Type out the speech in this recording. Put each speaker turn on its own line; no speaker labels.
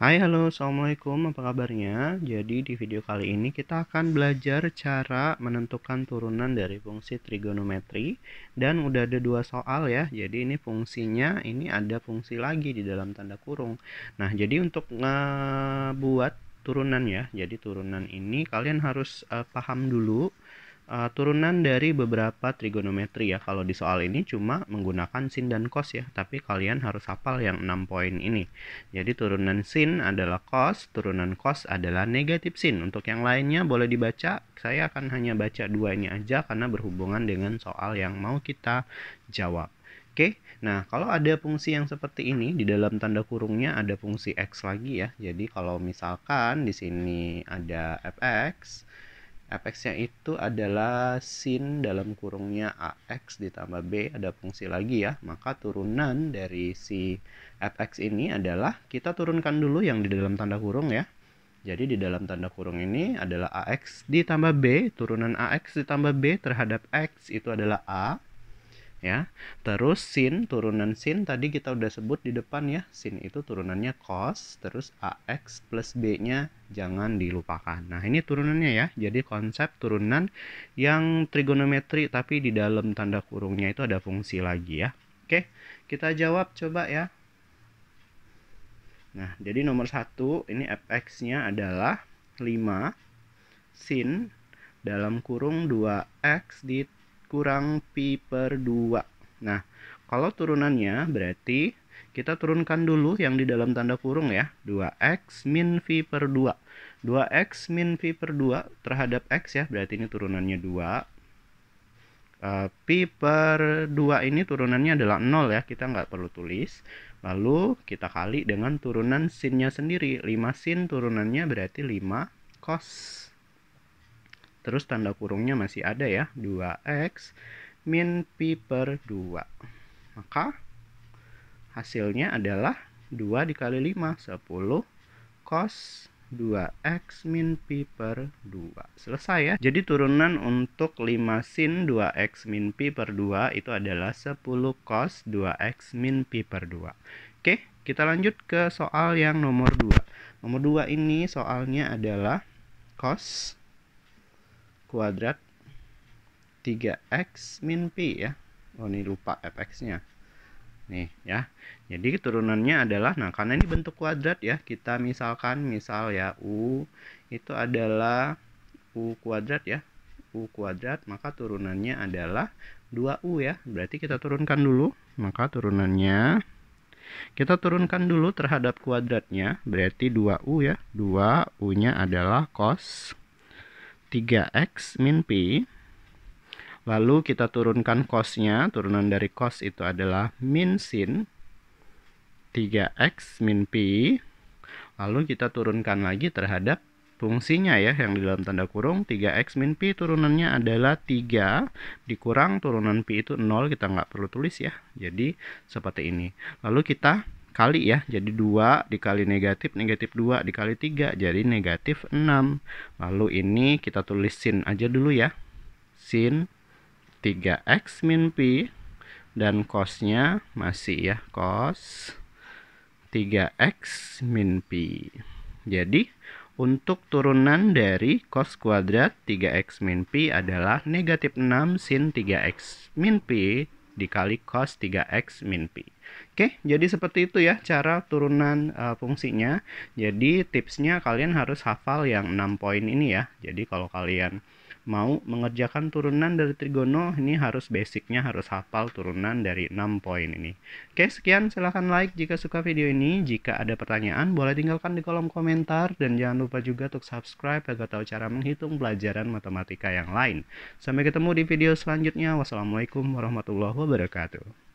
Hai halo assalamualaikum apa kabarnya jadi di video kali ini kita akan belajar cara menentukan turunan dari fungsi trigonometri dan udah ada dua soal ya jadi ini fungsinya ini ada fungsi lagi di dalam tanda kurung nah jadi untuk ngebuat turunan ya jadi turunan ini kalian harus uh, paham dulu uh, turunan dari beberapa trigonometri ya. Kalau di soal ini cuma menggunakan sin dan cos ya, tapi kalian harus hafal yang 6 poin ini. Jadi turunan sin adalah cos, turunan cos adalah negatif sin. Untuk yang lainnya boleh dibaca, saya akan hanya baca dua ini aja karena berhubungan dengan soal yang mau kita jawab. Oke, nah kalau ada fungsi yang seperti ini di dalam tanda kurungnya ada fungsi x lagi ya. Jadi kalau misalkan di sini ada fx, fx-nya itu adalah sin dalam kurungnya ax ditambah b ada fungsi lagi ya maka turunan dari si fx ini adalah kita turunkan dulu yang di dalam tanda kurung ya jadi di dalam tanda kurung ini adalah ax ditambah b turunan ax ditambah b terhadap x itu adalah a ya. Terus sin turunan sin tadi kita udah sebut di depan ya. Sin itu turunannya cos terus AX plus B-nya jangan dilupakan. Nah, ini turunannya ya. Jadi konsep turunan yang trigonometri tapi di dalam tanda kurungnya itu ada fungsi lagi ya. Oke, kita jawab coba ya. Nah, jadi nomor satu ini fx-nya adalah 5 sin dalam kurung 2x di kurang pi per 2. Nah, kalau turunannya berarti kita turunkan dulu yang di dalam tanda kurung ya. 2x min v per 2. 2x min v per 2 terhadap x ya, berarti ini turunannya 2. Uh, eh, pi per 2 ini turunannya adalah 0 ya, kita nggak perlu tulis. Lalu kita kali dengan turunan sinnya sendiri. 5 sin turunannya berarti 5 cos. Terus tanda kurungnya masih ada ya, 2x min pi per 2. Maka hasilnya adalah 2 dikali 5, 10 cos 2x min pi per 2. Selesai ya. Jadi turunan untuk 5 sin 2x min pi per 2 itu adalah 10 cos 2x min pi per 2. Oke, kita lanjut ke soal yang nomor 2. Nomor 2 ini soalnya adalah cos kuadrat 3x min pi ya. Oh ini lupa fx-nya. Nih ya. Jadi turunannya adalah nah karena ini bentuk kuadrat ya, kita misalkan misal ya u itu adalah u kuadrat ya. u kuadrat maka turunannya adalah 2u ya. Berarti kita turunkan dulu, maka turunannya kita turunkan dulu terhadap kuadratnya, berarti 2u ya. 2u-nya adalah cos 3x min P. Lalu kita turunkan cosnya, turunan dari cos itu adalah min sin 3x min P. Lalu kita turunkan lagi terhadap fungsinya ya yang di dalam tanda kurung 3x min pi turunannya adalah 3 dikurang turunan pi itu 0 kita nggak perlu tulis ya jadi seperti ini lalu kita kali ya jadi 2 dikali negatif negatif 2 dikali 3 jadi negatif 6 lalu ini kita tulis sin aja dulu ya sin 3x min pi dan cosnya masih ya cos 3x min pi jadi untuk turunan dari cos kuadrat 3x min pi adalah negatif 6 sin 3x min pi dikali cos 3x min pi. Oke, jadi seperti itu ya cara turunan uh, fungsinya. Jadi tipsnya kalian harus hafal yang 6 poin ini ya. Jadi kalau kalian mau mengerjakan turunan dari trigono ini harus basicnya harus hafal turunan dari 6 poin ini. Oke sekian silahkan like jika suka video ini. Jika ada pertanyaan boleh tinggalkan di kolom komentar dan jangan lupa juga untuk subscribe agar tahu cara menghitung pelajaran matematika yang lain. Sampai ketemu di video selanjutnya. Wassalamualaikum warahmatullahi wabarakatuh.